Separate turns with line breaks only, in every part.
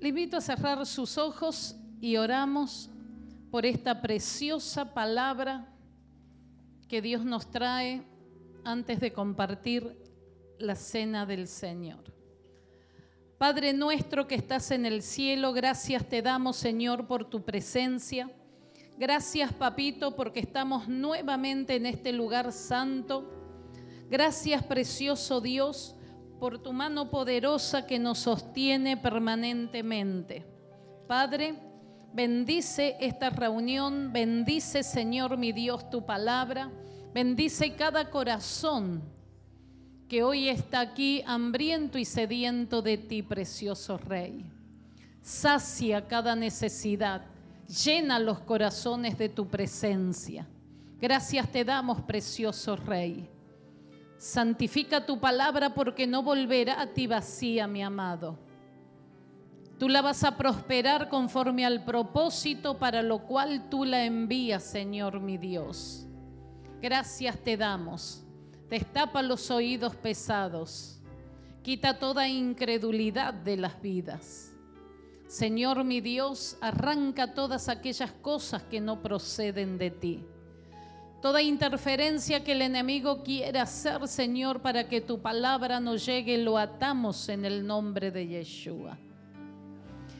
Le invito a cerrar sus ojos y oramos por esta preciosa palabra que Dios nos trae antes de compartir la cena del Señor. Padre nuestro que estás en el cielo, gracias te damos Señor por tu presencia. Gracias papito porque estamos nuevamente en este lugar santo. Gracias precioso Dios por tu mano poderosa que nos sostiene permanentemente. Padre, bendice esta reunión, bendice Señor mi Dios tu palabra, bendice cada corazón que hoy está aquí hambriento y sediento de ti, precioso Rey. Sacia cada necesidad, llena los corazones de tu presencia. Gracias te damos, precioso Rey. Santifica tu palabra porque no volverá a ti vacía, mi amado. Tú la vas a prosperar conforme al propósito para lo cual tú la envías, Señor mi Dios. Gracias te damos. Destapa los oídos pesados. Quita toda incredulidad de las vidas. Señor mi Dios, arranca todas aquellas cosas que no proceden de ti. Toda interferencia que el enemigo quiera hacer, Señor, para que tu palabra nos llegue, lo atamos en el nombre de Yeshua.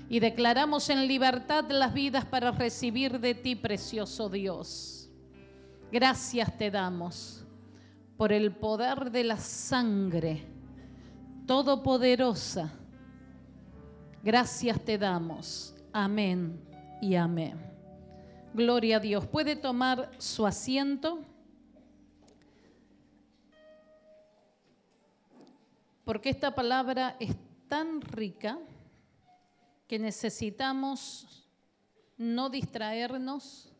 Y declaramos en libertad las vidas para recibir de ti, precioso Dios. Gracias te damos por el poder de la sangre todopoderosa. Gracias te damos. Amén y amén. Gloria a Dios. ¿Puede tomar su asiento? Porque esta palabra es tan rica que necesitamos no distraernos,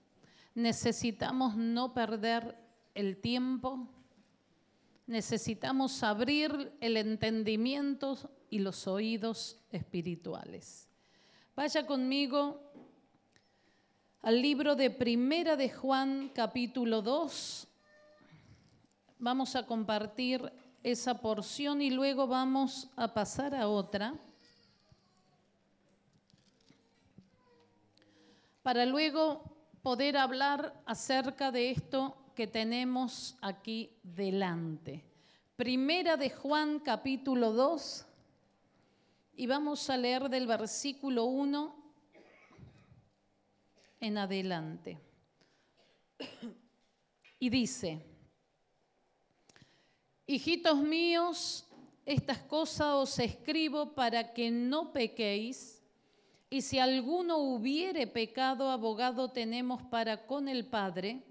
necesitamos no perder el tiempo, necesitamos abrir el entendimiento y los oídos espirituales. Vaya conmigo al libro de Primera de Juan capítulo 2. Vamos a compartir esa porción y luego vamos a pasar a otra. Para luego poder hablar acerca de esto que tenemos aquí delante. Primera de Juan capítulo 2 y vamos a leer del versículo 1 en adelante. Y dice, hijitos míos, estas cosas os escribo para que no pequéis, y si alguno hubiere pecado, abogado tenemos para con el Padre,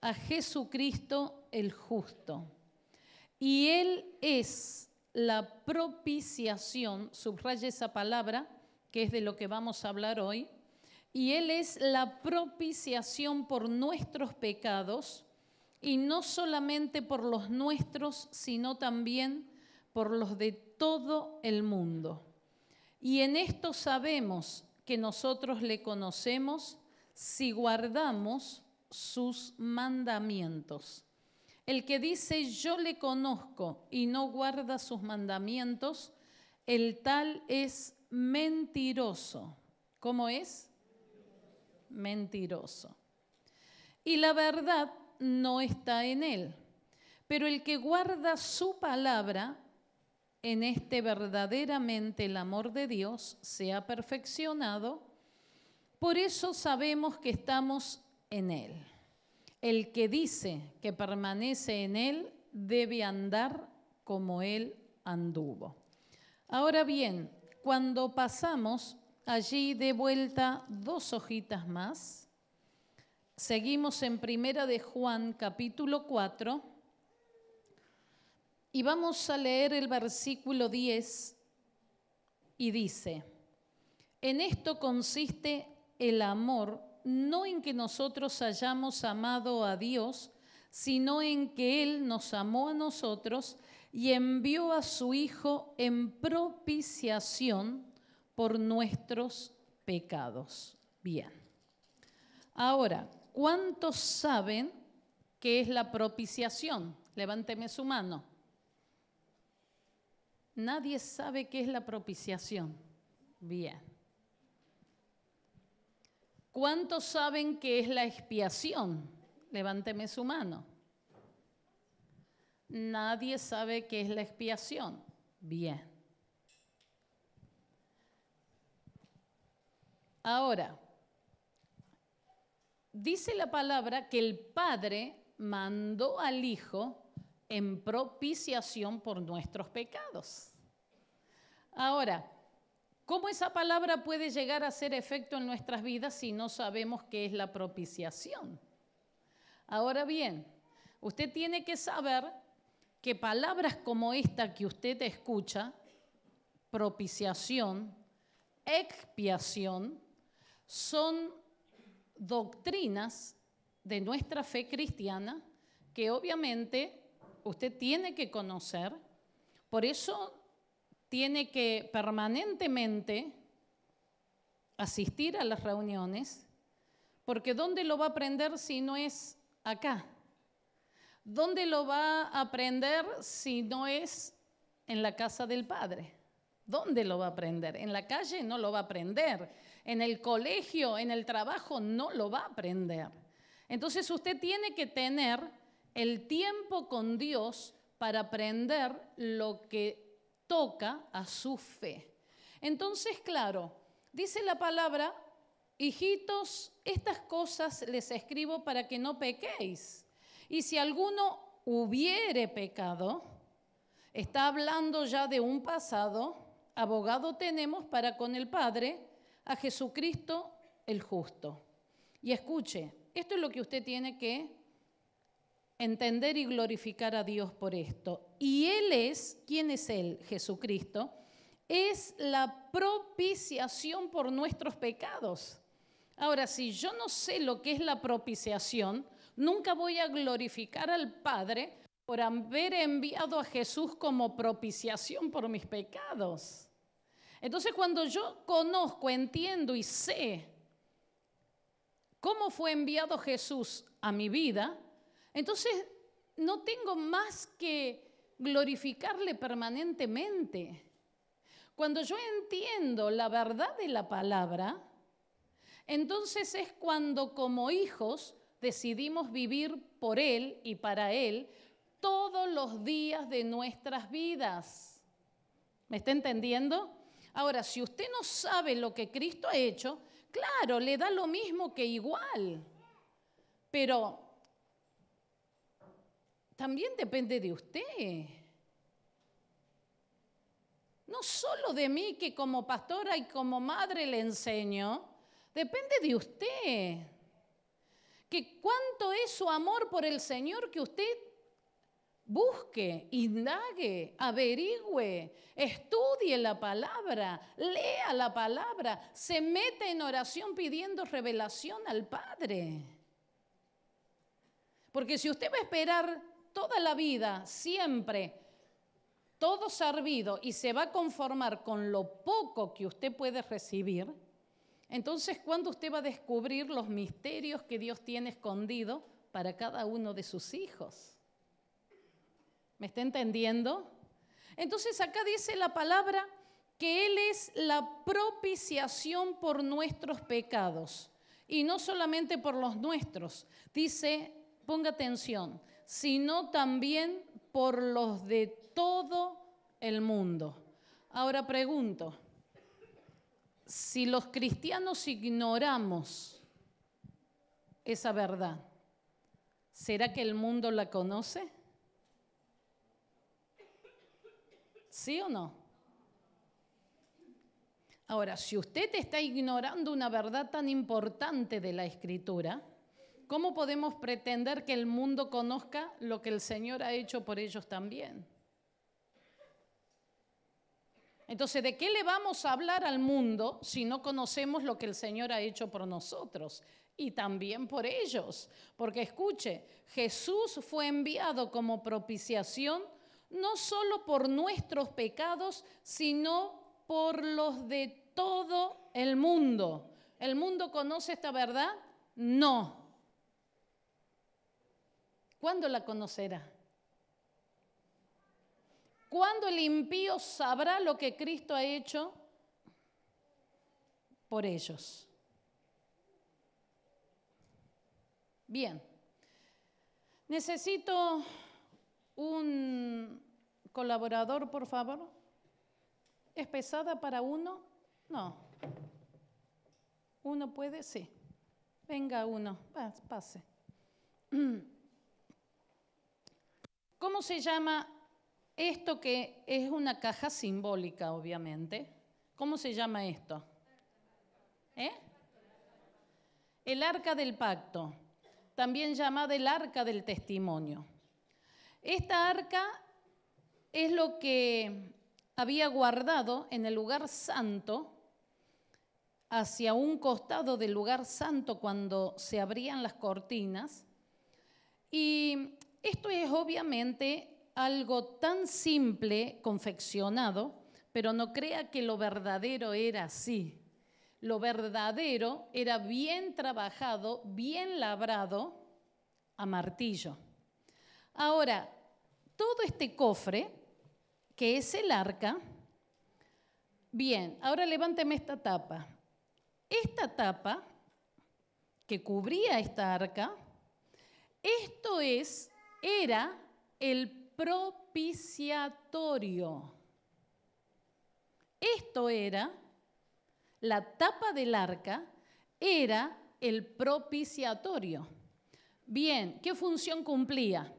a Jesucristo el justo. Y Él es la propiciación, subraya esa palabra, que es de lo que vamos a hablar hoy, y Él es la propiciación por nuestros pecados, y no solamente por los nuestros, sino también por los de todo el mundo. Y en esto sabemos que nosotros le conocemos si guardamos sus mandamientos. El que dice yo le conozco y no guarda sus mandamientos, el tal es mentiroso. ¿Cómo es? mentiroso. Y la verdad no está en él. Pero el que guarda su palabra, en este verdaderamente el amor de Dios se ha perfeccionado. Por eso sabemos que estamos en él. El que dice que permanece en él debe andar como él anduvo. Ahora bien, cuando pasamos Allí de vuelta dos hojitas más. Seguimos en Primera de Juan capítulo 4 y vamos a leer el versículo 10 y dice, en esto consiste el amor, no en que nosotros hayamos amado a Dios, sino en que Él nos amó a nosotros y envió a su Hijo en propiciación por nuestros pecados. Bien. Ahora, ¿cuántos saben qué es la propiciación? Levánteme su mano. Nadie sabe qué es la propiciación. Bien. ¿Cuántos saben qué es la expiación? Levánteme su mano. Nadie sabe qué es la expiación. Bien. Ahora, dice la palabra que el Padre mandó al Hijo en propiciación por nuestros pecados. Ahora, ¿cómo esa palabra puede llegar a hacer efecto en nuestras vidas si no sabemos qué es la propiciación? Ahora bien, usted tiene que saber que palabras como esta que usted escucha, propiciación, expiación, son doctrinas de nuestra fe cristiana que obviamente usted tiene que conocer, por eso tiene que permanentemente asistir a las reuniones, porque ¿dónde lo va a aprender si no es acá? ¿Dónde lo va a aprender si no es en la casa del Padre? ¿Dónde lo va a aprender? En la calle no lo va a aprender en el colegio, en el trabajo, no lo va a aprender. Entonces usted tiene que tener el tiempo con Dios para aprender lo que toca a su fe. Entonces, claro, dice la palabra, hijitos, estas cosas les escribo para que no pequéis. Y si alguno hubiere pecado, está hablando ya de un pasado, abogado tenemos para con el Padre, a Jesucristo el justo. Y escuche, esto es lo que usted tiene que entender y glorificar a Dios por esto. Y Él es, ¿quién es Él? Jesucristo, es la propiciación por nuestros pecados. Ahora, si yo no sé lo que es la propiciación, nunca voy a glorificar al Padre por haber enviado a Jesús como propiciación por mis pecados. Entonces cuando yo conozco, entiendo y sé cómo fue enviado Jesús a mi vida, entonces no tengo más que glorificarle permanentemente. Cuando yo entiendo la verdad de la palabra, entonces es cuando como hijos decidimos vivir por Él y para Él todos los días de nuestras vidas. ¿Me está entendiendo? Ahora, si usted no sabe lo que Cristo ha hecho, claro, le da lo mismo que igual. Pero también depende de usted. No solo de mí que como pastora y como madre le enseño, depende de usted. Que cuánto es su amor por el Señor que usted Busque, indague, averigüe, estudie la palabra, lea la palabra, se mete en oración pidiendo revelación al Padre. Porque si usted va a esperar toda la vida, siempre, todo servido y se va a conformar con lo poco que usted puede recibir, entonces ¿cuándo usted va a descubrir los misterios que Dios tiene escondido para cada uno de sus hijos? ¿Me está entendiendo? Entonces acá dice la palabra que Él es la propiciación por nuestros pecados y no solamente por los nuestros. Dice, ponga atención, sino también por los de todo el mundo. Ahora pregunto, si los cristianos ignoramos esa verdad, ¿será que el mundo la conoce? ¿Sí o no? Ahora, si usted está ignorando una verdad tan importante de la escritura, ¿cómo podemos pretender que el mundo conozca lo que el Señor ha hecho por ellos también? Entonces, ¿de qué le vamos a hablar al mundo si no conocemos lo que el Señor ha hecho por nosotros y también por ellos? Porque escuche, Jesús fue enviado como propiciación no solo por nuestros pecados, sino por los de todo el mundo. ¿El mundo conoce esta verdad? No. ¿Cuándo la conocerá? ¿Cuándo el impío sabrá lo que Cristo ha hecho por ellos? Bien, necesito un colaborador, por favor. ¿Es pesada para uno? No. ¿Uno puede? Sí. Venga uno, pase. ¿Cómo se llama esto que es una caja simbólica, obviamente? ¿Cómo se llama esto? ¿Eh? El arca del pacto, también llamada el arca del testimonio. Esta arca es lo que había guardado en el lugar santo, hacia un costado del lugar santo cuando se abrían las cortinas. Y esto es obviamente algo tan simple, confeccionado, pero no crea que lo verdadero era así. Lo verdadero era bien trabajado, bien labrado a martillo. Ahora, todo este cofre, que es el arca, bien, ahora levánteme esta tapa. Esta tapa que cubría esta arca, esto es, era el propiciatorio. Esto era, la tapa del arca era el propiciatorio. Bien, ¿qué función cumplía?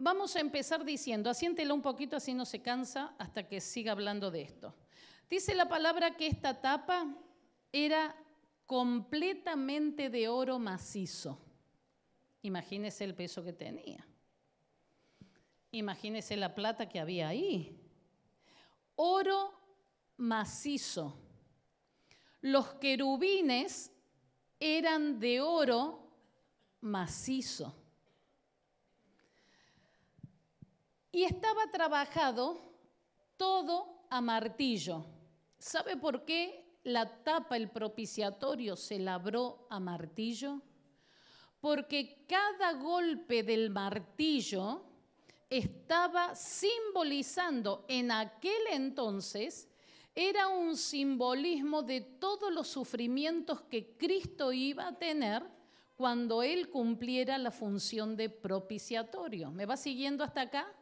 Vamos a empezar diciendo, asiéntela un poquito así no se cansa hasta que siga hablando de esto. Dice la palabra que esta tapa era completamente de oro macizo. Imagínese el peso que tenía. Imagínese la plata que había ahí. Oro macizo. Los querubines eran de oro macizo. y estaba trabajado todo a martillo. ¿Sabe por qué la tapa, el propiciatorio, se labró a martillo? Porque cada golpe del martillo estaba simbolizando en aquel entonces, era un simbolismo de todos los sufrimientos que Cristo iba a tener cuando Él cumpliera la función de propiciatorio. ¿Me va siguiendo hasta acá?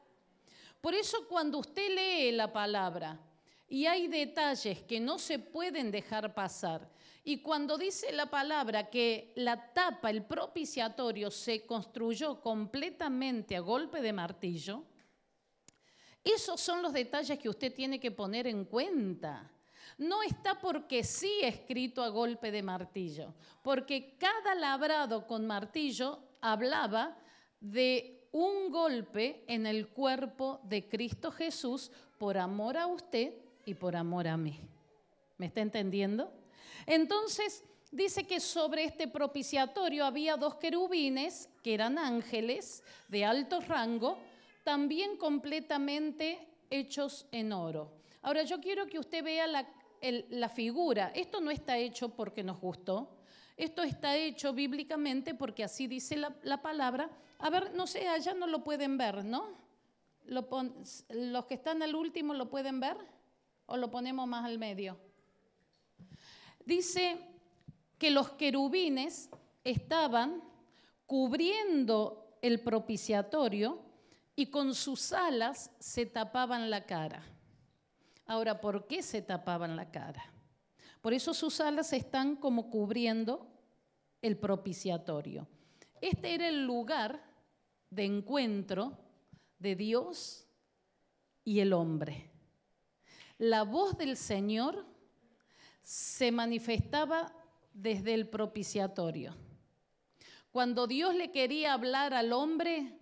Por eso cuando usted lee la palabra y hay detalles que no se pueden dejar pasar, y cuando dice la palabra que la tapa, el propiciatorio, se construyó completamente a golpe de martillo, esos son los detalles que usted tiene que poner en cuenta. No está porque sí escrito a golpe de martillo, porque cada labrado con martillo hablaba de un golpe en el cuerpo de Cristo Jesús por amor a usted y por amor a mí. ¿Me está entendiendo? Entonces, dice que sobre este propiciatorio había dos querubines, que eran ángeles de alto rango, también completamente hechos en oro. Ahora yo quiero que usted vea la, figura. Esto no está hecho porque nos gustó. Esto está hecho bíblicamente porque así dice la, la palabra a ver, no sé, allá no lo pueden ver, ¿no? los que están al último lo pueden ver o lo ponemos más al medio. Dice que los querubines estaban cubriendo el propiciatorio y con sus alas se tapaban la cara. Ahora, ¿por qué se tapaban la cara? Por eso sus alas están como cubriendo el propiciatorio. Este era el lugar de encuentro de Dios y el hombre. La voz del Señor se manifestaba desde el propiciatorio. Cuando Dios le quería hablar al hombre,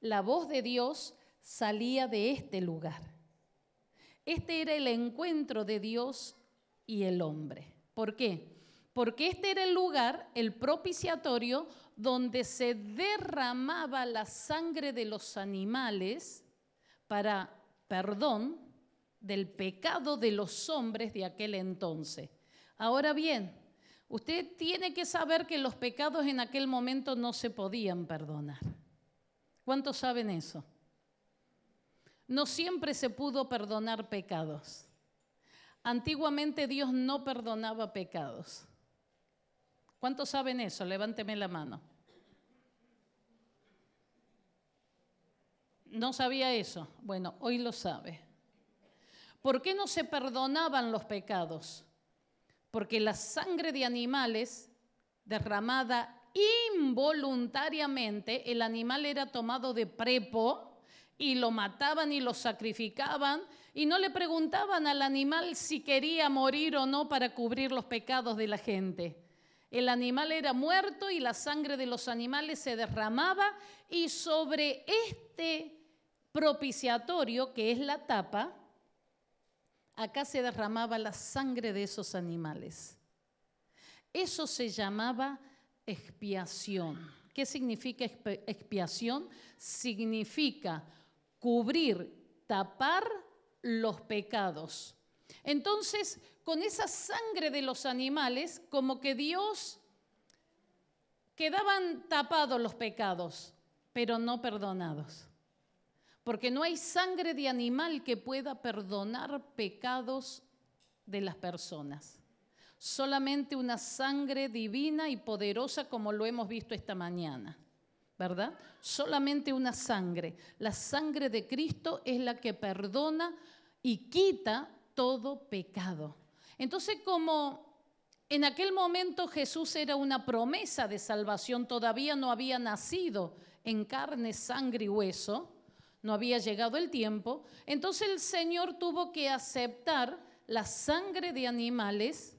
la voz de Dios salía de este lugar. Este era el encuentro de Dios y el hombre. ¿Por qué? porque este era el lugar, el propiciatorio, donde se derramaba la sangre de los animales para perdón del pecado de los hombres de aquel entonces. Ahora bien, usted tiene que saber que los pecados en aquel momento no se podían perdonar. ¿Cuántos saben eso? No siempre se pudo perdonar pecados. Antiguamente Dios no perdonaba pecados. ¿Cuántos saben eso? Levánteme la mano. No sabía eso. Bueno, hoy lo sabe. ¿Por qué no se perdonaban los pecados? Porque la sangre de animales derramada involuntariamente, el animal era tomado de prepo y lo mataban y lo sacrificaban y no le preguntaban al animal si quería morir o no para cubrir los pecados de la gente. El animal era muerto y la sangre de los animales se derramaba y sobre este propiciatorio, que es la tapa, acá se derramaba la sangre de esos animales. Eso se llamaba expiación. ¿Qué significa expiación? Significa cubrir, tapar los pecados. Entonces, con esa sangre de los animales, como que Dios quedaban tapados los pecados, pero no perdonados. Porque no hay sangre de animal que pueda perdonar pecados de las personas. Solamente una sangre divina y poderosa como lo hemos visto esta mañana. ¿Verdad? Solamente una sangre. La sangre de Cristo es la que perdona y quita todo pecado. Entonces, como en aquel momento Jesús era una promesa de salvación, todavía no había nacido en carne, sangre y hueso, no había llegado el tiempo, entonces el Señor tuvo que aceptar la sangre de animales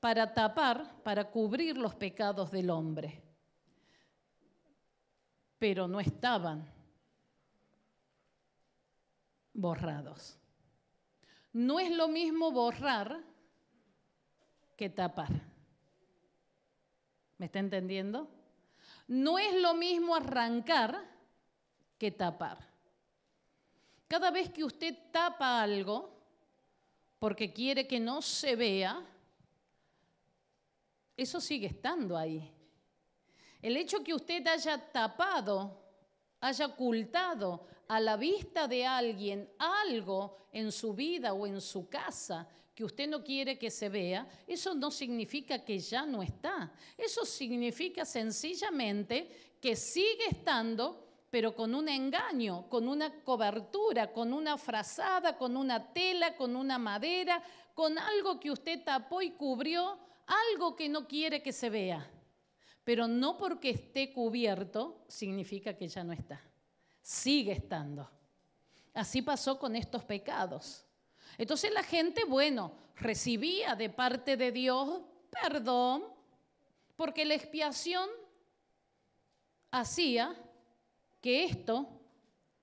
para tapar, para cubrir los pecados del hombre. Pero no estaban borrados. No es lo mismo borrar que tapar. ¿Me está entendiendo? No es lo mismo arrancar que tapar. Cada vez que usted tapa algo porque quiere que no se vea, eso sigue estando ahí. El hecho que usted haya tapado, haya ocultado a la vista de alguien algo en su vida o en su casa, que usted no quiere que se vea, eso no significa que ya no está. Eso significa sencillamente que sigue estando, pero con un engaño, con una cobertura, con una frazada, con una tela, con una madera, con algo que usted tapó y cubrió, algo que no quiere que se vea. Pero no porque esté cubierto significa que ya no está. Sigue estando. Así pasó con estos pecados. Entonces la gente, bueno, recibía de parte de Dios perdón, porque la expiación hacía que esto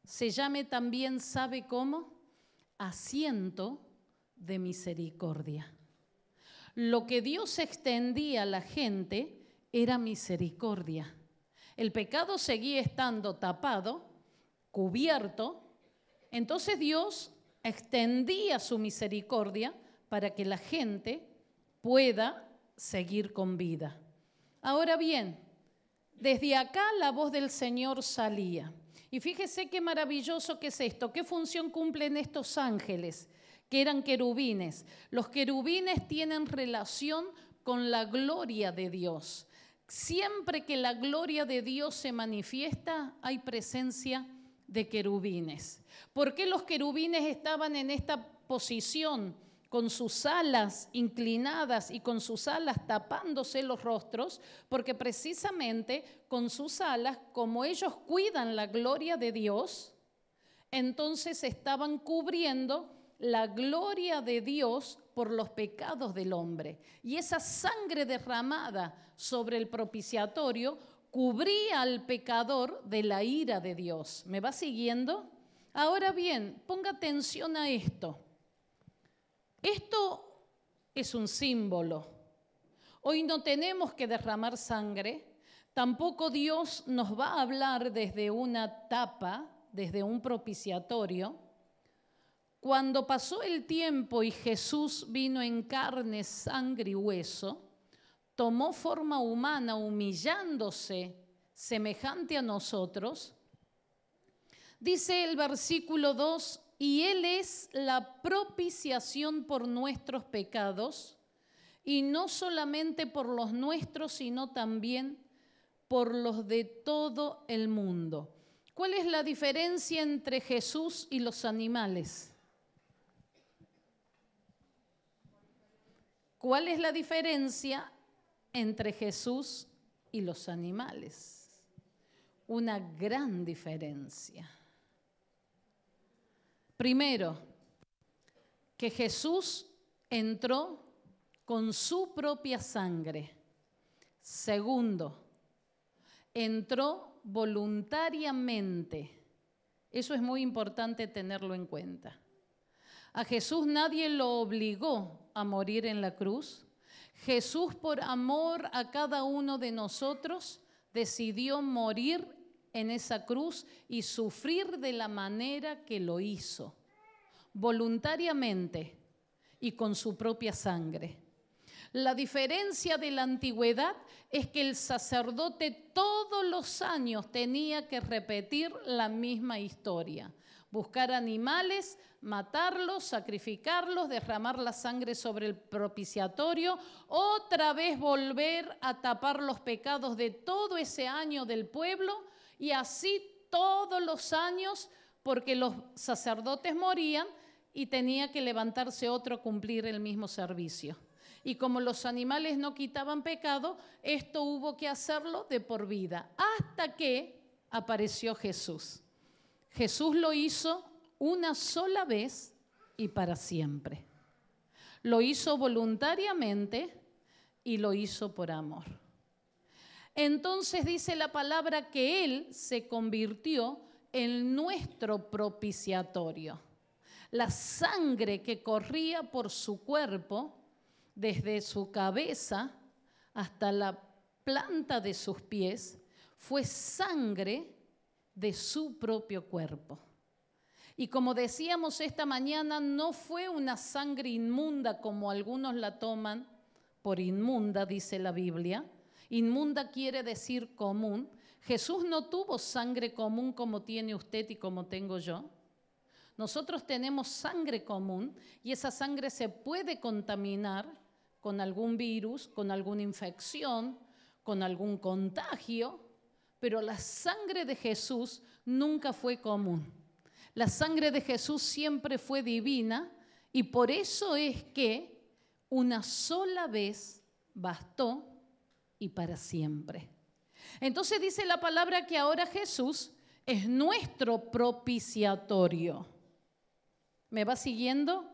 se llame también, ¿sabe cómo? Asiento de misericordia. Lo que Dios extendía a la gente era misericordia. El pecado seguía estando tapado, cubierto. Entonces Dios extendía su misericordia para que la gente pueda seguir con vida. Ahora bien, desde acá la voz del Señor salía. Y fíjese qué maravilloso que es esto, qué función cumplen estos ángeles, que eran querubines. Los querubines tienen relación con la gloria de Dios. Siempre que la gloria de Dios se manifiesta, hay presencia de querubines. ¿Por qué los querubines estaban en esta posición con sus alas inclinadas y con sus alas tapándose los rostros? Porque precisamente con sus alas, como ellos cuidan la gloria de Dios, entonces estaban cubriendo la gloria de Dios por los pecados del hombre. Y esa sangre derramada sobre el propiciatorio cubría al pecador de la ira de Dios. ¿Me va siguiendo? Ahora bien, ponga atención a esto. Esto es un símbolo. Hoy no tenemos que derramar sangre, tampoco Dios nos va a hablar desde una tapa, desde un propiciatorio. Cuando pasó el tiempo y Jesús vino en carne, sangre y hueso, tomó forma humana humillándose semejante a nosotros, dice el versículo 2, y Él es la propiciación por nuestros pecados, y no solamente por los nuestros, sino también por los de todo el mundo. ¿Cuál es la diferencia entre Jesús y los animales? ¿Cuál es la diferencia entre Jesús y los animales. Una gran diferencia. Primero, que Jesús entró con su propia sangre. Segundo, entró voluntariamente. Eso es muy importante tenerlo en cuenta. A Jesús nadie lo obligó a morir en la cruz, Jesús por amor a cada uno de nosotros decidió morir en esa cruz y sufrir de la manera que lo hizo, voluntariamente y con su propia sangre. La diferencia de la antigüedad es que el sacerdote todos los años tenía que repetir la misma historia buscar animales, matarlos, sacrificarlos, derramar la sangre sobre el propiciatorio, otra vez volver a tapar los pecados de todo ese año del pueblo y así todos los años porque los sacerdotes morían y tenía que levantarse otro a cumplir el mismo servicio. Y como los animales no quitaban pecado, esto hubo que hacerlo de por vida, hasta que apareció Jesús. Jesús lo hizo una sola vez y para siempre. Lo hizo voluntariamente y lo hizo por amor. Entonces dice la palabra que Él se convirtió en nuestro propiciatorio. La sangre que corría por su cuerpo, desde su cabeza hasta la planta de sus pies, fue sangre de su propio cuerpo. Y como decíamos esta mañana, no fue una sangre inmunda como algunos la toman por inmunda, dice la Biblia. Inmunda quiere decir común. Jesús no tuvo sangre común como tiene usted y como tengo yo. Nosotros tenemos sangre común y esa sangre se puede contaminar con algún virus, con alguna infección, con algún contagio pero la sangre de Jesús nunca fue común. La sangre de Jesús siempre fue divina y por eso es que una sola vez bastó y para siempre. Entonces dice la palabra que ahora Jesús es nuestro propiciatorio. ¿Me va siguiendo?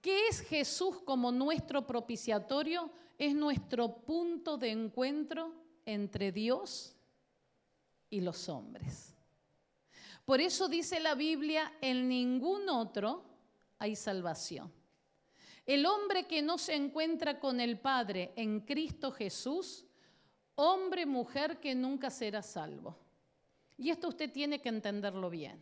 ¿Qué es Jesús como nuestro propiciatorio? Es nuestro punto de encuentro entre Dios y los hombres. Por eso dice la Biblia, en ningún otro hay salvación. El hombre que no se encuentra con el Padre en Cristo Jesús, hombre, mujer que nunca será salvo. Y esto usted tiene que entenderlo bien,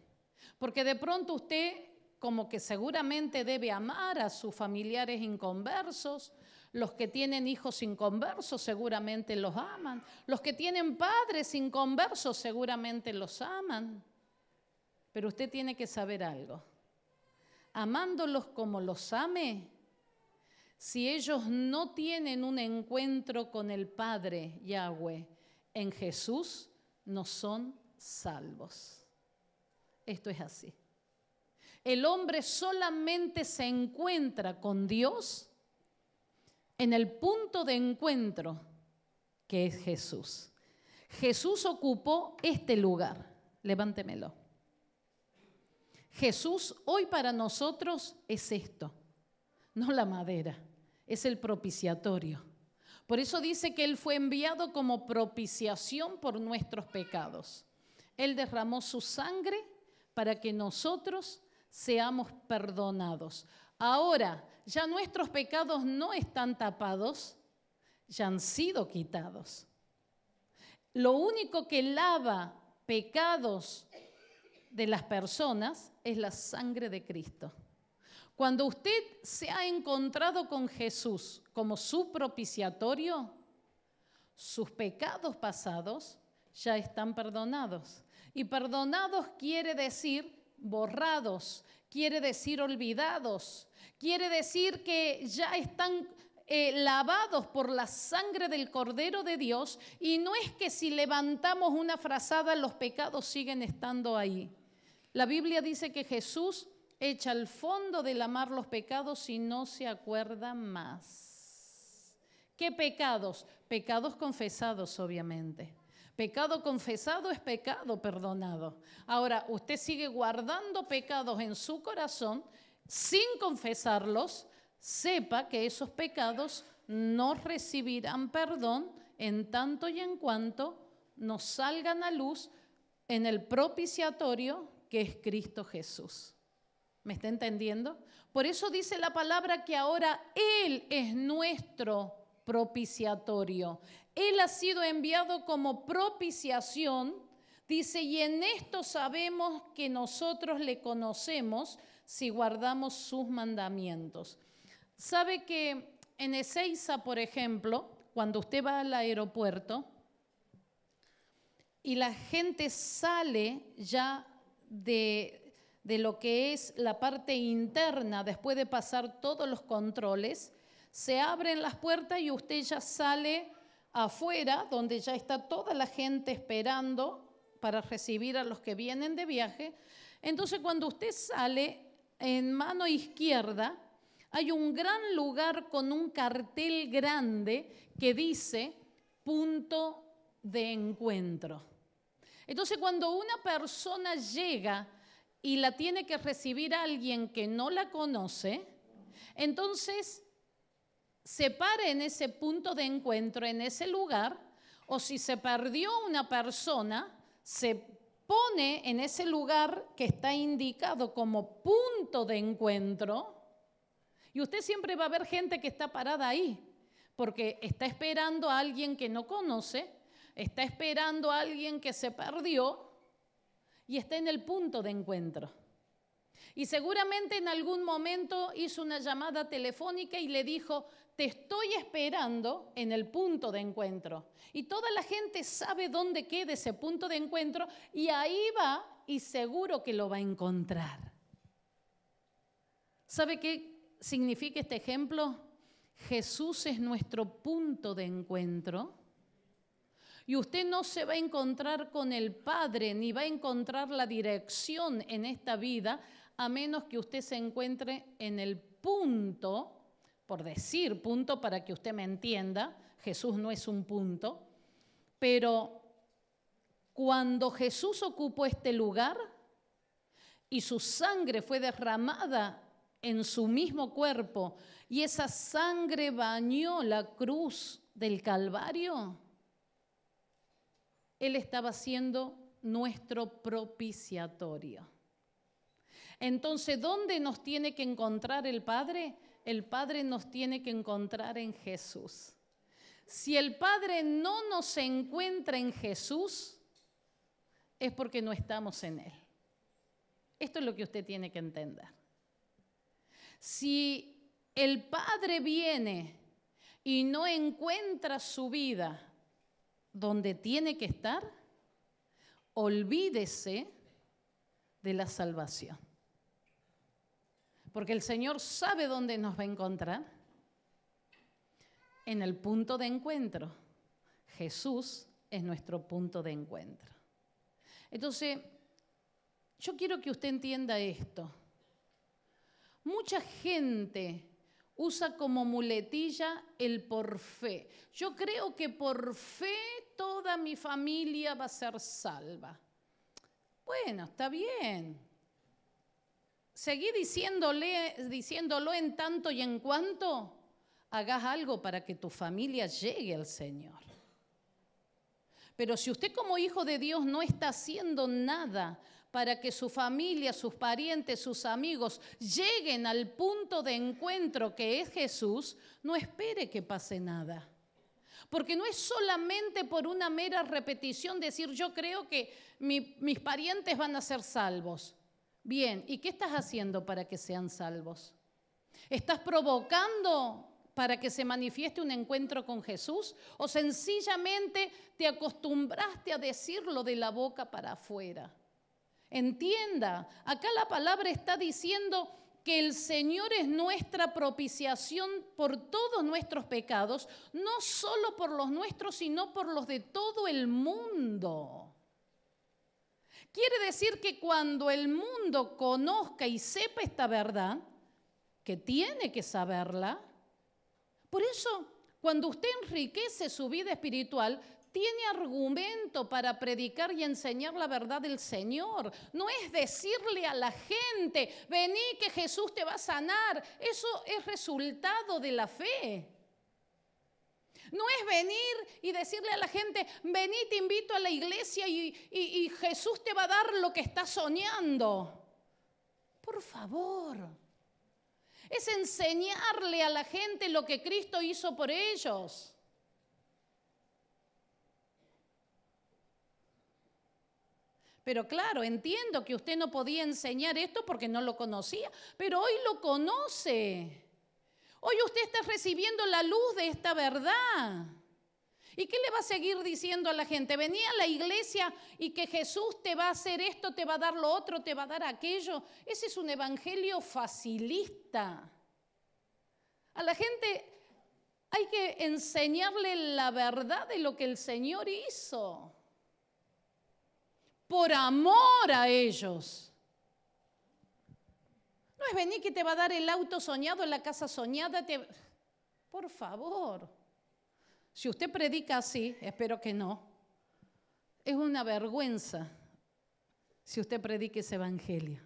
porque de pronto usted como que seguramente debe amar a sus familiares inconversos, los que tienen hijos sin inconversos seguramente los aman. Los que tienen padres sin inconversos seguramente los aman. Pero usted tiene que saber algo. Amándolos como los ame, si ellos no tienen un encuentro con el Padre Yahweh en Jesús, no son salvos. Esto es así. El hombre solamente se encuentra con Dios en el punto de encuentro que es Jesús. Jesús ocupó este lugar. Levántemelo. Jesús hoy para nosotros es esto, no la madera, es el propiciatorio. Por eso dice que Él fue enviado como propiciación por nuestros pecados. Él derramó su sangre para que nosotros seamos perdonados. Ahora, ya nuestros pecados no están tapados, ya han sido quitados. Lo único que lava pecados de las personas es la sangre de Cristo. Cuando usted se ha encontrado con Jesús como su propiciatorio, sus pecados pasados ya están perdonados. Y perdonados quiere decir borrados, quiere decir olvidados, quiere decir que ya están eh, lavados por la sangre del Cordero de Dios y no es que si levantamos una frazada los pecados siguen estando ahí. La Biblia dice que Jesús echa al fondo del amar los pecados y no se acuerda más. ¿Qué pecados? Pecados confesados, obviamente. Pecado confesado es pecado perdonado. Ahora, usted sigue guardando pecados en su corazón sin confesarlos, sepa que esos pecados no recibirán perdón en tanto y en cuanto nos salgan a luz en el propiciatorio que es Cristo Jesús. ¿Me está entendiendo? Por eso dice la palabra que ahora Él es nuestro propiciatorio. Él ha sido enviado como propiciación, dice, y en esto sabemos que nosotros le conocemos si guardamos sus mandamientos. ¿Sabe que en Ezeiza, por ejemplo, cuando usted va al aeropuerto y la gente sale ya de, de lo que es la parte interna después de pasar todos los controles, se abren las puertas y usted ya sale afuera, donde ya está toda la gente esperando para recibir a los que vienen de viaje. Entonces cuando usted sale en mano izquierda, hay un gran lugar con un cartel grande que dice punto de encuentro. Entonces cuando una persona llega y la tiene que recibir a alguien que no la conoce, entonces se pare en ese punto de encuentro, en ese lugar, o si se perdió una persona, se pone en ese lugar que está indicado como punto de encuentro, y usted siempre va a ver gente que está parada ahí, porque está esperando a alguien que no conoce, está esperando a alguien que se perdió y está en el punto de encuentro. Y seguramente en algún momento hizo una llamada telefónica y le dijo, te estoy esperando en el punto de encuentro. Y toda la gente sabe dónde queda ese punto de encuentro y ahí va y seguro que lo va a encontrar. ¿Sabe qué significa este ejemplo? Jesús es nuestro punto de encuentro. Y usted no se va a encontrar con el Padre ni va a encontrar la dirección en esta vida a menos que usted se encuentre en el punto por decir punto para que usted me entienda, Jesús no es un punto, pero cuando Jesús ocupó este lugar y su sangre fue derramada en su mismo cuerpo y esa sangre bañó la cruz del Calvario, Él estaba siendo nuestro propiciatorio. Entonces, ¿dónde nos tiene que encontrar el Padre? el Padre nos tiene que encontrar en Jesús. Si el Padre no nos encuentra en Jesús, es porque no estamos en Él. Esto es lo que usted tiene que entender. Si el Padre viene y no encuentra su vida donde tiene que estar, olvídese de la salvación. Porque el Señor sabe dónde nos va a encontrar. En el punto de encuentro. Jesús es nuestro punto de encuentro. Entonces, yo quiero que usted entienda esto. Mucha gente usa como muletilla el por fe. Yo creo que por fe toda mi familia va a ser salva. Bueno, está bien seguí diciéndolo en tanto y en cuanto hagas algo para que tu familia llegue al Señor. Pero si usted como hijo de Dios no está haciendo nada para que su familia, sus parientes, sus amigos lleguen al punto de encuentro que es Jesús, no espere que pase nada. Porque no es solamente por una mera repetición decir yo creo que mis parientes van a ser salvos. Bien, ¿y qué estás haciendo para que sean salvos? ¿Estás provocando para que se manifieste un encuentro con Jesús? ¿O sencillamente te acostumbraste a decirlo de la boca para afuera? Entienda, acá la palabra está diciendo que el Señor es nuestra propiciación por todos nuestros pecados, no solo por los nuestros, sino por los de todo el mundo. Quiere decir que cuando el mundo conozca y sepa esta verdad, que tiene que saberla, por eso cuando usted enriquece su vida espiritual, tiene argumento para predicar y enseñar la verdad del Señor. No es decirle a la gente, vení que Jesús te va a sanar. Eso es resultado de la fe. No es venir y decirle a la gente, vení, te invito a la iglesia y, Jesús te va a dar lo que estás soñando. Por favor. Es enseñarle a la gente lo que Cristo hizo por ellos. Pero claro, entiendo que usted no podía enseñar esto porque no lo conocía, pero hoy lo conoce. Hoy usted está recibiendo la luz de esta verdad. ¿Y qué le va a seguir diciendo a la gente? Venía a la iglesia y que Jesús te va a hacer esto, te va a dar lo otro, te va a dar aquello. Ese es un evangelio facilista. A la gente hay que enseñarle la verdad de lo que el Señor hizo. Por amor a ellos. No es venir que te va a dar el auto soñado, en la casa soñada. Te... Por favor. Si usted predica así, espero que no. Es una vergüenza si usted predica ese evangelio.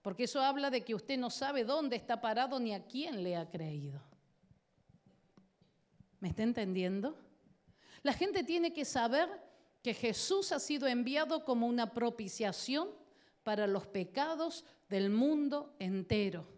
Porque eso habla de que usted no sabe dónde está parado ni a quién le ha creído. ¿Me está entendiendo? La gente tiene que saber que Jesús ha sido enviado como una propiciación para los pecados del mundo entero.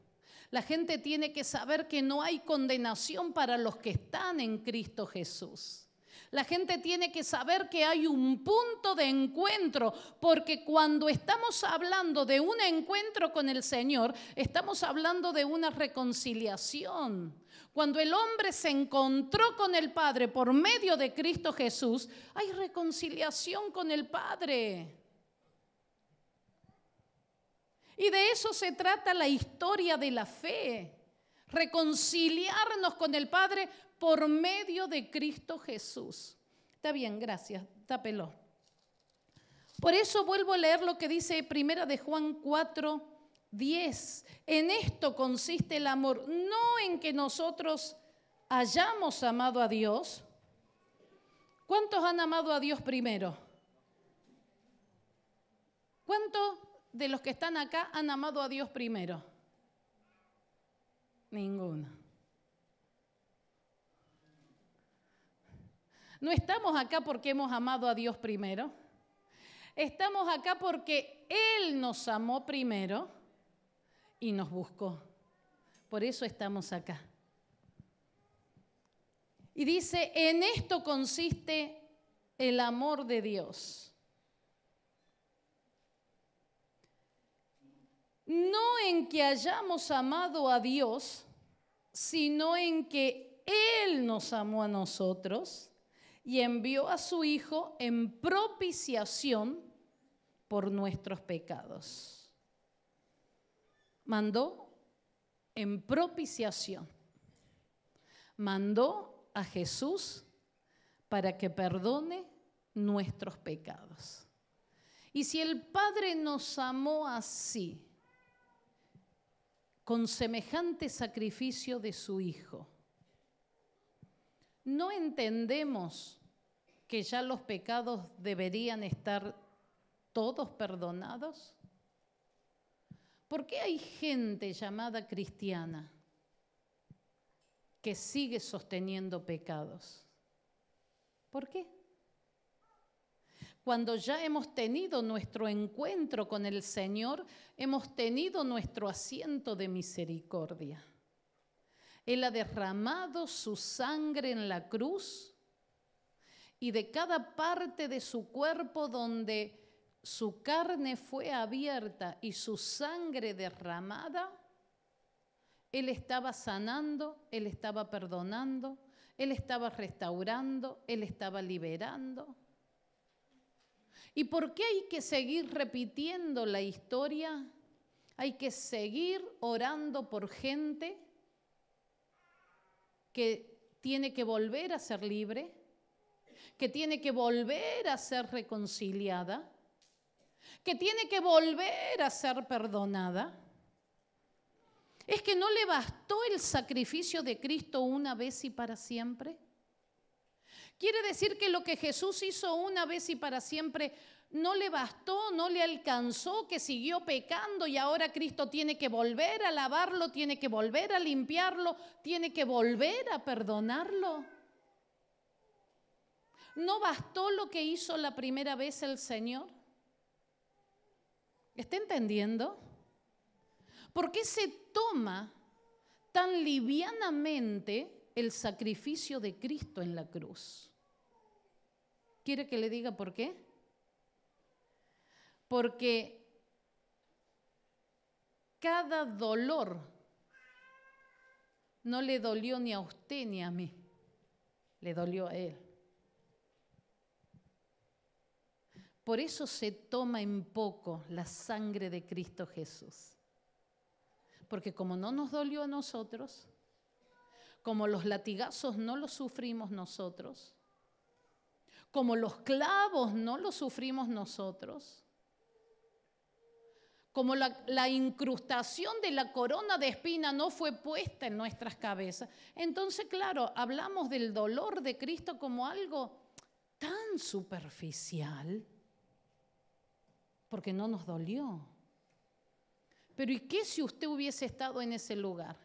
La gente tiene que saber que no hay condenación para los que están en Cristo Jesús. La gente tiene que saber que hay un punto de encuentro, porque cuando estamos hablando de un encuentro con el Señor, estamos hablando de una reconciliación. Cuando el hombre se encontró con el Padre por medio de Cristo Jesús, hay reconciliación con el Padre. Y de eso se trata la historia de la fe. Reconciliarnos con el Padre por medio de Cristo Jesús. Está bien, gracias. Tápelo. Por eso vuelvo a leer lo que dice Primera de Juan 4, 10. En esto consiste el amor, no en que nosotros hayamos amado a Dios. ¿Cuántos han amado a Dios primero? ¿Cuántos? de los que están acá han amado a Dios primero? Ninguno. No estamos acá porque hemos amado a Dios primero. Estamos acá porque Él nos amó primero y nos buscó. Por eso estamos acá. Y dice, en esto consiste el amor de Dios. no en que hayamos amado a Dios, sino en que Él nos amó a nosotros y envió a su Hijo en propiciación por nuestros pecados. Mandó en propiciación. Mandó a Jesús para que perdone nuestros pecados. Y si el Padre nos amó así, con semejante sacrificio de su Hijo. No entendemos que ya los pecados deberían estar todos perdonados. ¿Por qué hay gente llamada cristiana que sigue sosteniendo pecados? ¿Por qué? Cuando ya hemos tenido nuestro encuentro con el Señor, hemos tenido nuestro asiento de misericordia. Él ha derramado su sangre en la cruz y de cada parte de su cuerpo donde su carne fue abierta y su sangre derramada, Él estaba sanando, Él estaba perdonando, Él estaba restaurando, Él estaba liberando. ¿Y por qué hay que seguir repitiendo la historia? Hay que seguir orando por gente que tiene que volver a ser libre, que tiene que volver a ser reconciliada, que tiene que volver a ser perdonada. ¿Es que no le bastó el sacrificio de Cristo una vez y para siempre? Quiere decir que lo que Jesús hizo una vez y para siempre no le bastó, no le alcanzó, que siguió pecando y ahora Cristo tiene que volver a lavarlo, tiene que volver a limpiarlo, tiene que volver a perdonarlo. No bastó lo que hizo la primera vez el Señor. ¿Está entendiendo? ¿Por qué se toma tan livianamente el sacrificio de Cristo en la cruz? ¿Quiere que le diga por qué? Porque cada dolor no le dolió ni a usted ni a mí, le dolió a él. Por eso se toma en poco la sangre de Cristo Jesús. Porque como no nos dolió a nosotros, como los latigazos no los sufrimos nosotros, como los clavos no los sufrimos nosotros, como la, incrustación de la corona de espina no fue puesta en nuestras cabezas. Entonces, claro, hablamos del dolor de Cristo como algo tan superficial, porque no nos dolió. Pero ¿y qué si usted hubiese estado en ese lugar?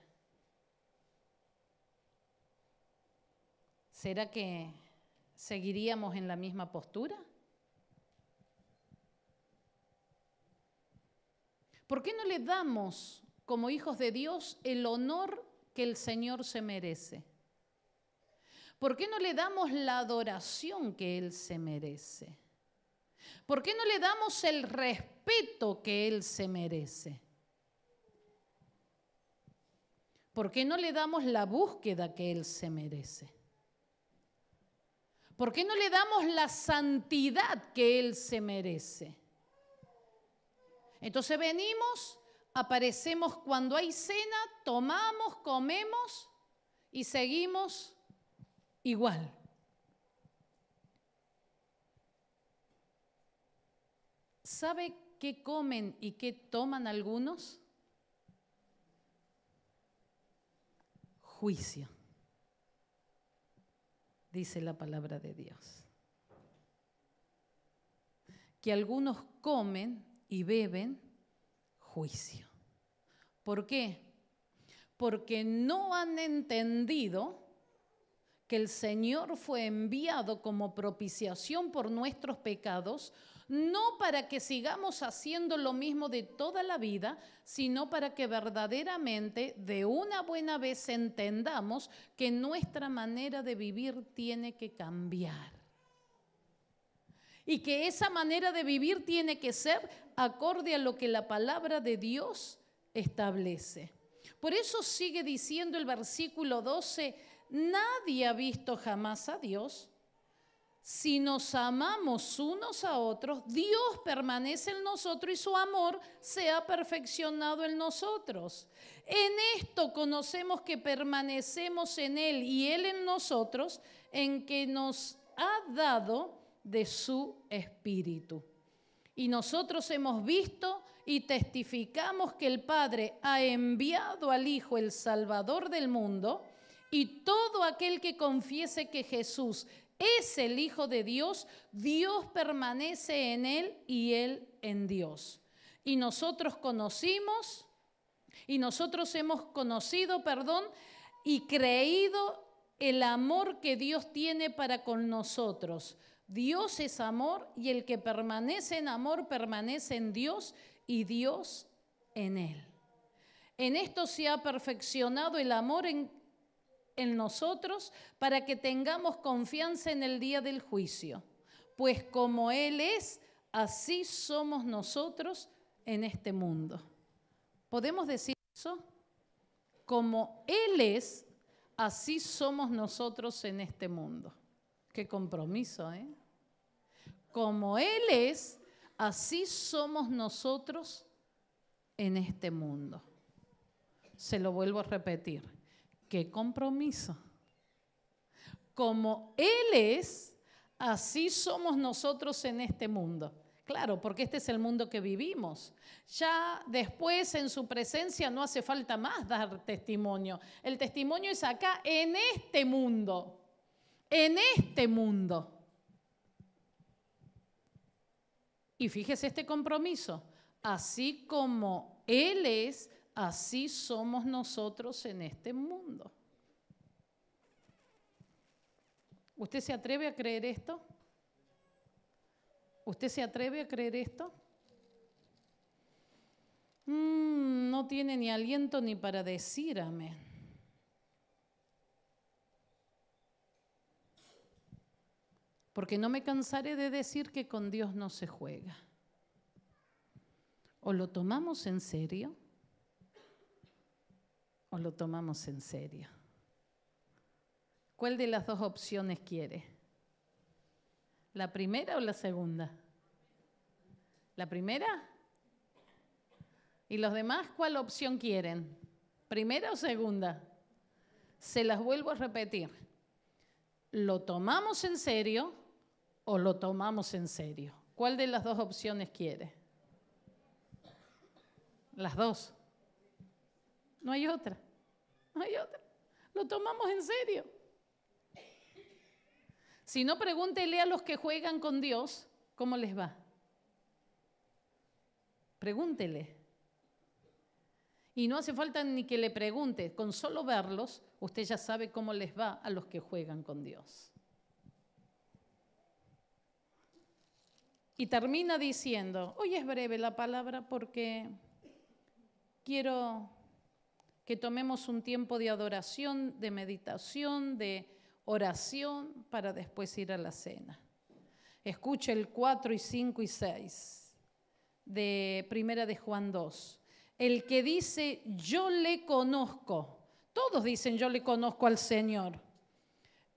¿Será que ¿seguiríamos en la misma postura? ¿Por qué no le damos como hijos de Dios el honor que el Señor se merece? ¿Por qué no le damos la adoración que Él se merece? ¿Por qué no le damos el respeto que Él se merece? ¿Por qué no le damos la búsqueda que Él se merece? ¿Por qué no le damos la santidad que Él se merece? Entonces venimos, aparecemos cuando hay cena, tomamos, comemos y seguimos igual. ¿Sabe qué comen y qué toman algunos? Juicio dice la palabra de Dios. Que algunos comen y beben juicio. ¿Por qué? Porque no han entendido que el Señor fue enviado como propiciación por nuestros pecados no para que sigamos haciendo lo mismo de toda la vida, sino para que verdaderamente de una buena vez entendamos que nuestra manera de vivir tiene que cambiar. Y que esa manera de vivir tiene que ser acorde a lo que la palabra de Dios establece. Por eso sigue diciendo el versículo 12, nadie ha visto jamás a Dios si nos amamos unos a otros, Dios permanece en nosotros y su amor se ha perfeccionado en nosotros. En esto conocemos que permanecemos en Él y Él en nosotros, en que nos ha dado de su espíritu. Y nosotros hemos visto y testificamos que el Padre ha enviado al Hijo, el Salvador del mundo, y todo aquel que confiese que Jesús es el Hijo de Dios, Dios permanece en Él y Él en Dios. Y nosotros conocimos, y nosotros hemos conocido, perdón, y creído el amor que Dios tiene para con nosotros. Dios es amor y el que permanece en amor permanece en Dios y Dios en Él. En esto se ha perfeccionado el amor en, en nosotros para que tengamos confianza en el día del juicio, pues como Él es, así somos nosotros en este mundo. ¿Podemos decir eso? Como Él es, así somos nosotros en este mundo. Qué compromiso, ¿eh? Como Él es, así somos nosotros en este mundo. Se lo vuelvo a repetir qué compromiso. Como Él es, así somos nosotros en este mundo. Claro, porque este es el mundo que vivimos. Ya después en su presencia no hace falta más dar testimonio. El testimonio es acá, en este mundo. En este mundo. Y fíjese este compromiso. Así como Él es, Así somos nosotros en este mundo. ¿Usted se atreve a creer esto? ¿Usted se atreve a creer esto? Mm, no tiene ni aliento ni para decir amén. Porque no me cansaré de decir que con Dios no se juega. ¿O lo tomamos en serio? o lo tomamos en serio? ¿Cuál de las dos opciones quiere? ¿La primera o la segunda? ¿La primera? ¿Y los demás cuál opción quieren? ¿Primera o segunda? Se las vuelvo a repetir. ¿Lo tomamos en serio o lo tomamos en serio? ¿Cuál de las dos opciones quiere? Las dos. No hay otra. No hay otra. Lo tomamos en serio. Si no, pregúntele a los que juegan con Dios cómo les va. Pregúntele. Y no hace falta ni que le pregunte, con solo verlos, usted ya sabe cómo les va a los que juegan con Dios. Y termina diciendo, hoy es breve la palabra porque quiero que tomemos un tiempo de adoración, de meditación, de oración para después ir a la cena. Escuche el 4 y 5 y 6 de Primera de Juan 2. El que dice, yo le conozco, todos dicen, yo le conozco al Señor,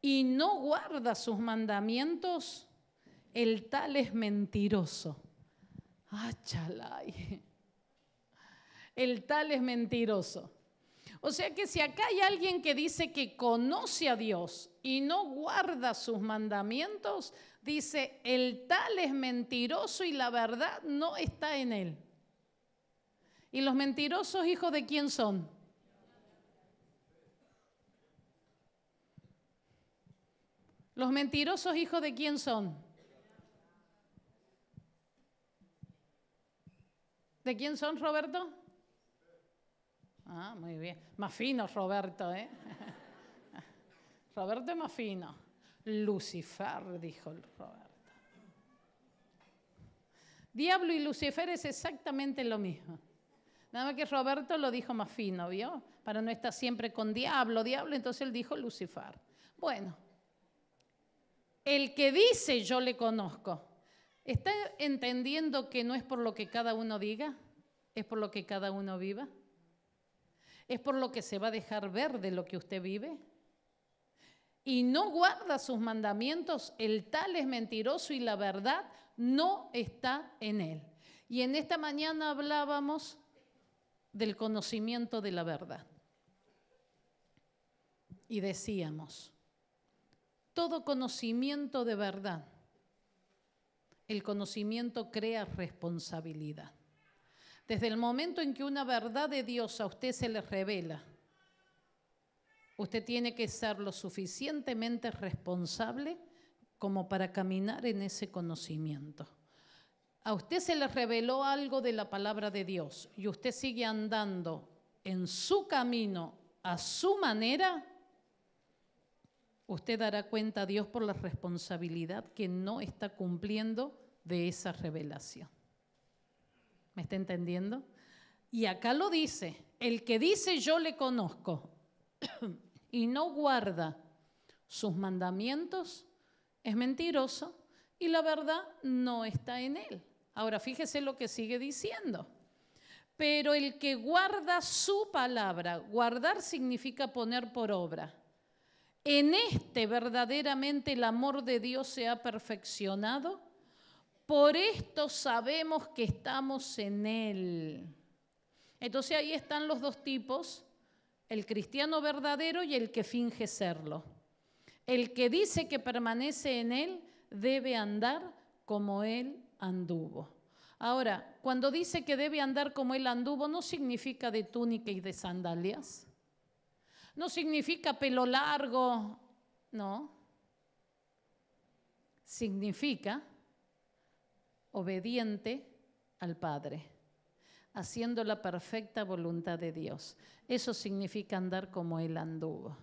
y no guarda sus mandamientos, el tal es mentiroso. ¡Achalay! Ah, el tal es mentiroso. O sea que si acá hay alguien que dice que conoce a Dios y no guarda sus mandamientos, dice, el tal es mentiroso y la verdad no está en él. ¿Y los mentirosos hijos de quién son? ¿Los mentirosos hijos de quién son? ¿De quién son, Roberto? Ah, muy bien. Más fino, Roberto, ¿eh? Roberto es más fino. Lucifer, dijo Roberto. Diablo y Lucifer es exactamente lo mismo. Nada más que Roberto lo dijo más fino, ¿vio? Para no estar siempre con diablo, diablo, entonces él dijo Lucifer. Bueno, el que dice yo le conozco, ¿está entendiendo que no es por lo que cada uno diga, es por lo que cada uno viva? es por lo que se va a dejar ver de lo que usted vive. Y no guarda sus mandamientos, el tal es mentiroso y la verdad no está en él. Y en esta mañana hablábamos del conocimiento de la verdad. Y decíamos, todo conocimiento de verdad, el conocimiento crea responsabilidad. Desde el momento en que una verdad de Dios a usted se le revela, usted tiene que ser lo suficientemente responsable como para caminar en ese conocimiento. A usted se le reveló algo de la palabra de Dios y usted sigue andando en su camino a su manera, usted dará cuenta a Dios por la responsabilidad que no está cumpliendo de esa revelación. ¿Me está entendiendo? Y acá lo dice, el que dice yo le conozco y no guarda sus mandamientos es mentiroso y la verdad no está en él. Ahora fíjese lo que sigue diciendo. Pero el que guarda su palabra, guardar significa poner por obra. En este verdaderamente el amor de Dios se ha perfeccionado por esto sabemos que estamos en Él. Entonces ahí están los dos tipos, el cristiano verdadero y el que finge serlo. El que dice que permanece en Él debe andar como Él anduvo. Ahora, cuando dice que debe andar como Él anduvo, no significa de túnica y de sandalias. No significa pelo largo, no. Significa obediente al Padre, haciendo la perfecta voluntad de Dios. Eso significa andar como Él anduvo.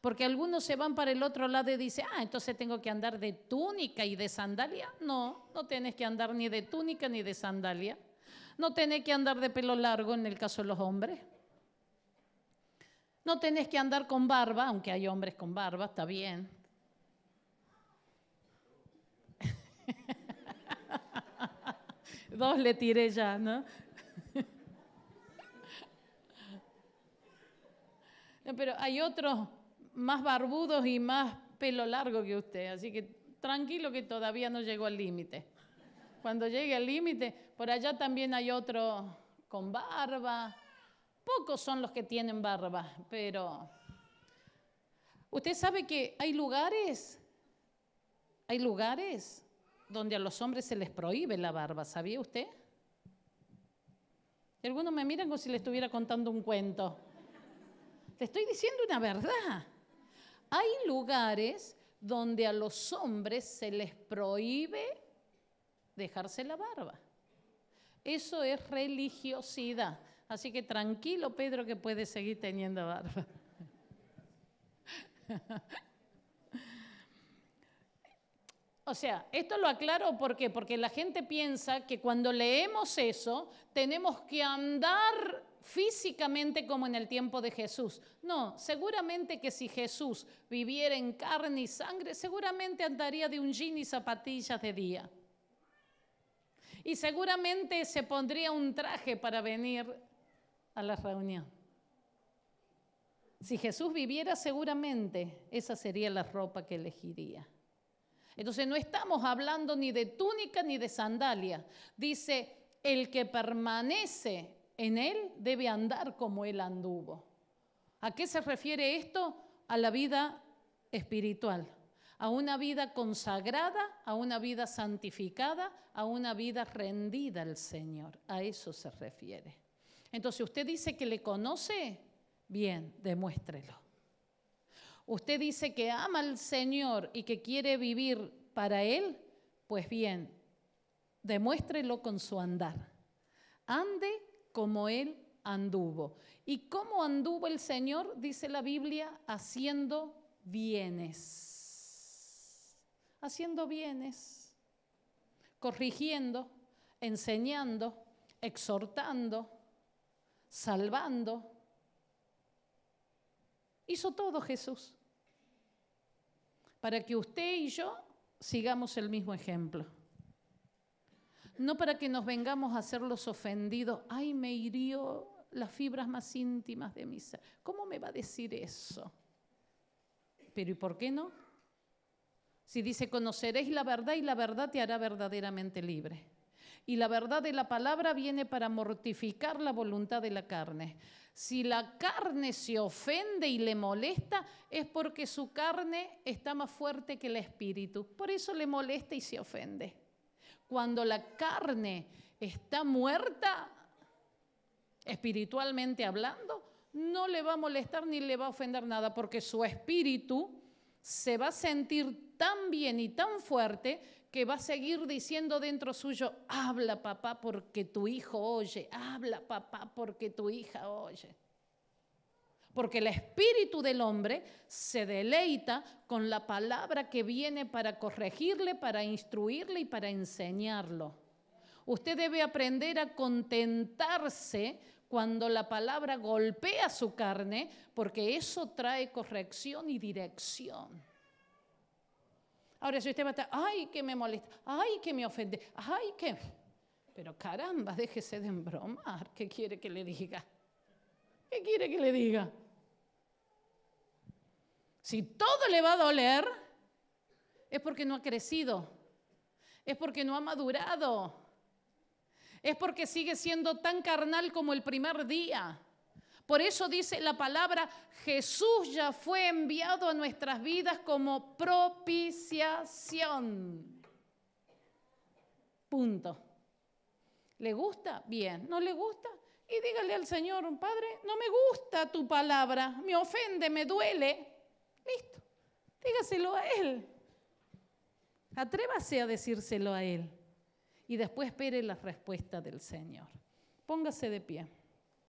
Porque algunos se van para el otro lado y dicen, ah, entonces tengo que andar de túnica y de sandalia. No, no tienes que andar ni de túnica ni de sandalia. No tenés que andar de pelo largo en el caso de los hombres. No tenés que andar con barba, aunque hay hombres con barba, está bien. Dos le tiré ya, ¿no? pero hay otros más barbudos y más pelo largo que usted, así que tranquilo que todavía no llegó al límite. Cuando llegue al límite, por allá también hay otro con barba. Pocos son los que tienen barba, pero usted sabe que hay lugares, hay lugares donde a los hombres se les prohíbe la barba, ¿sabía usted? Algunos me miran como si le estuviera contando un cuento. Te estoy diciendo una verdad. Hay lugares donde a los hombres se les prohíbe dejarse la barba. Eso es religiosidad. Así que tranquilo, Pedro, que puedes seguir teniendo barba. O sea, esto lo aclaro ¿por porque la gente piensa que cuando leemos eso tenemos que andar físicamente como en el tiempo de Jesús. No, seguramente que si Jesús viviera en carne y sangre, seguramente andaría de un jean y zapatillas de día. Y seguramente se pondría un traje para venir a la reunión. Si Jesús viviera, seguramente esa sería la ropa que elegiría. Entonces no estamos hablando ni de túnica ni de sandalia. Dice, el que permanece en él debe andar como él anduvo. ¿A qué se refiere esto? A la vida espiritual, a una vida consagrada, a una vida santificada, a una vida rendida al Señor. A eso se refiere. Entonces usted dice que le conoce, bien, demuéstrelo. Usted dice que ama al Señor y que quiere vivir para Él, pues bien, demuéstrelo con su andar. Ande como Él anduvo. ¿Y cómo anduvo el Señor? Dice la Biblia, haciendo bienes. Haciendo bienes, corrigiendo, enseñando, exhortando, salvando, Hizo todo Jesús para que usted y yo sigamos el mismo ejemplo. No para que nos vengamos a ser los ofendidos. Ay, me hirió las fibras más íntimas de mi ¿Cómo me va a decir eso? Pero ¿y por qué no? Si dice, conoceréis la verdad y la verdad te hará verdaderamente libre. Y la verdad de la palabra viene para mortificar la voluntad de la carne. Si la carne se ofende y le molesta, es porque su carne está más fuerte que el espíritu. Por eso le molesta y se ofende. Cuando la carne está muerta, espiritualmente hablando, no le va a molestar ni le va a ofender nada, porque su espíritu se va a sentir tan bien y tan fuerte que va a seguir diciendo dentro suyo, habla papá porque tu hijo oye, habla papá porque tu hija oye. Porque el espíritu del hombre se deleita con la palabra que viene para corregirle, para instruirle y para enseñarlo. Usted debe aprender a contentarse cuando la palabra golpea su carne, porque eso trae corrección y dirección. Ahora si usted va ay, que me molesta, ay, que me ofende, ay, que... Pero caramba, déjese de embromar, ¿qué quiere que le diga? ¿Qué quiere que le diga? Si todo le va a doler, es porque no ha crecido, es porque no ha madurado, es porque sigue siendo tan carnal como el primer día. Por eso dice la palabra, Jesús ya fue enviado a nuestras vidas como propiciación. Punto. ¿Le gusta? Bien. ¿No le gusta? Y dígale al Señor, Padre, no me gusta tu palabra, me ofende, me duele. Listo. Dígaselo a Él. Atrévase a decírselo a Él. Y después espere la respuesta del Señor. Póngase de pie.